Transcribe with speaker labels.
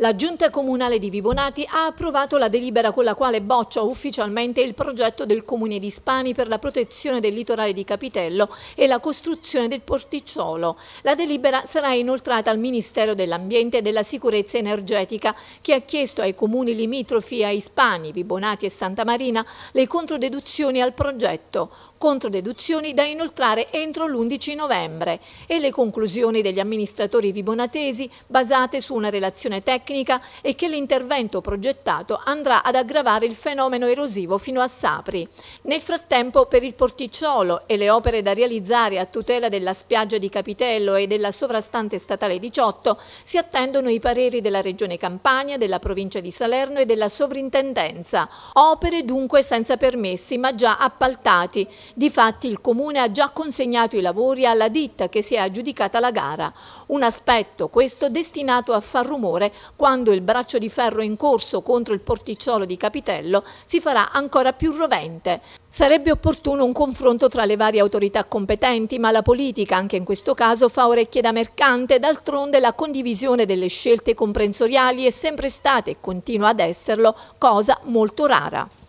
Speaker 1: La Giunta Comunale di Vibonati ha approvato la delibera con la quale boccia ufficialmente il progetto del Comune di Spani per la protezione del litorale di Capitello e la costruzione del porticciolo. La delibera sarà inoltrata al Ministero dell'Ambiente e della Sicurezza Energetica che ha chiesto ai comuni limitrofi a Spani, Vibonati e Santa Marina le controdeduzioni al progetto, controdeduzioni da inoltrare entro l'11 novembre e le conclusioni degli amministratori vibonatesi basate su una relazione tecnica tecnica e che l'intervento progettato andrà ad aggravare il fenomeno erosivo fino a Sapri. Nel frattempo per il porticciolo e le opere da realizzare a tutela della spiaggia di Capitello e della sovrastante statale 18 si attendono i pareri della Regione Campania, della provincia di Salerno e della sovrintendenza. Opere dunque senza permessi ma già appaltati. Difatti il Comune ha già consegnato i lavori alla ditta che si è aggiudicata la gara. Un aspetto questo destinato a far rumore quando il braccio di ferro in corso contro il porticciolo di Capitello si farà ancora più rovente. Sarebbe opportuno un confronto tra le varie autorità competenti, ma la politica, anche in questo caso, fa orecchie da mercante, d'altronde la condivisione delle scelte comprensoriali è sempre stata e continua ad esserlo cosa molto rara.